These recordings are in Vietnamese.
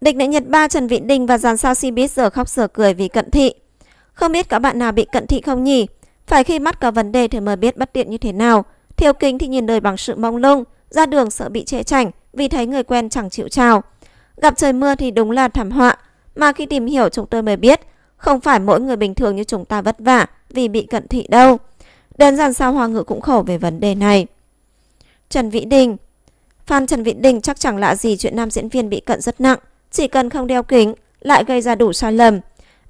Địch nữ Nhật Ba Trần Vị Đình và dàn sao Cbiz giờ khóc giờ cười vì cận thị. Không biết có bạn nào bị cận thị không nhỉ? Phải khi mắt có vấn đề thì mới biết bất tiện như thế nào. Thiếu kính thì nhìn đời bằng sự mông lung, ra đường sợ bị chê chảnh vì thấy người quen chẳng chịu chào. Gặp trời mưa thì đúng là thảm họa, mà khi tìm hiểu chúng tôi mới biết, không phải mỗi người bình thường như chúng ta vất vả vì bị cận thị đâu. Đơn dàn sao hoa Ngự cũng khổ về vấn đề này. Trần Vĩ Đình Phan Trần Vĩ Đình chắc chẳng lạ gì chuyện nam diễn viên bị cận rất nặng. Chỉ cần không đeo kính lại gây ra đủ sai lầm.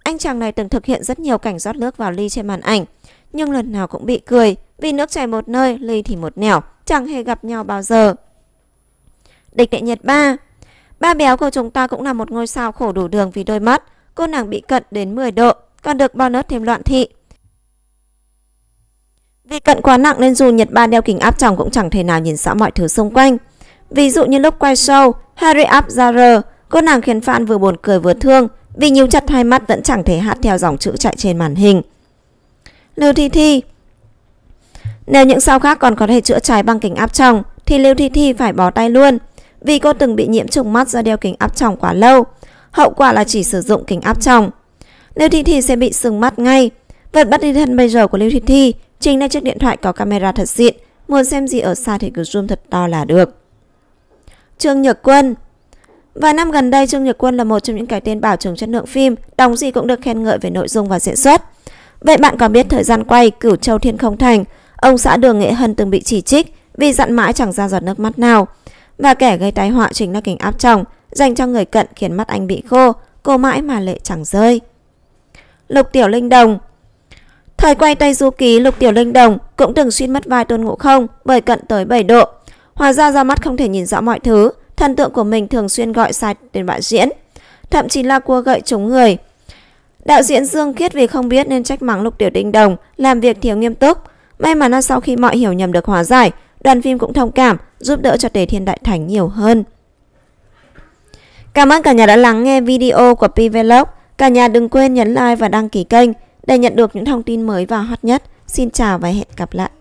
Anh chàng này từng thực hiện rất nhiều cảnh rót nước vào ly trên màn ảnh, nhưng lần nào cũng bị cười vì nước chảy một nơi, ly thì một nẻo, chẳng hề gặp nhau bao giờ. Địch đệ nhiệt ba Ba béo của chúng ta cũng là một ngôi sao khổ đủ đường vì đôi mắt. Cô nàng bị cận đến 10 độ, còn được bonus thêm loạn thị. Vì cận quá nặng nên dù Nhật Ba đeo kính áp tròng cũng chẳng thể nào nhìn rõ mọi thứ xung quanh. Ví dụ như lúc quay show, Harry up Abzarer Cô nàng khiến fan vừa buồn cười vừa thương Vì nhiều chặt hai mắt vẫn chẳng thể hát theo dòng chữ chạy trên màn hình Lưu Thi Thi Nếu những sao khác còn có thể chữa trái bằng kính áp tròng Thì Lưu Thi Thi phải bó tay luôn Vì cô từng bị nhiễm trùng mắt do đeo kính áp tròng quá lâu Hậu quả là chỉ sử dụng kính áp tròng Lưu Thi Thi sẽ bị sưng mắt ngay Vật bắt đi thân bây giờ của Lưu Thi Thi Chính là chiếc điện thoại có camera thật xịn Muốn xem gì ở xa thì cứ zoom thật to là được Trương Nhược Quân Vài năm gần đây, Trương Nhật Quân là một trong những cái tên bảo chứng chất lượng phim, đóng gì cũng được khen ngợi về nội dung và diễn xuất. Vậy bạn có biết thời gian quay Cửu Châu Thiên Không Thành, ông xã Đường Nghệ Hân từng bị chỉ trích vì dặn mãi chẳng ra giọt nước mắt nào. Và kẻ gây tai họa chính là kính áp tròng, dành cho người cận khiến mắt anh bị khô, cô mãi mà lệ chẳng rơi. Lục Tiểu Linh Đồng Thời quay Tây Du Ký, Lục Tiểu Linh Đồng cũng từng xuyên mất vai Tôn Ngộ Không bởi cận tới 7 độ. Hóa ra ra mắt không thể nhìn rõ mọi thứ, thần tượng của mình thường xuyên gọi sạch đến bạn diễn, thậm chí là cua gậy chống người. Đạo diễn Dương Kiết vì không biết nên trách mắng Lục Tiểu Đinh Đồng làm việc thiếu nghiêm túc. May mắn là sau khi mọi hiểu nhầm được hóa giải, đoàn phim cũng thông cảm, giúp đỡ cho Tề Thiên Đại Thánh nhiều hơn. Cảm ơn cả nhà đã lắng nghe video của Pvlog. Cả nhà đừng quên nhấn like và đăng ký kênh để nhận được những thông tin mới và hot nhất. Xin chào và hẹn gặp lại.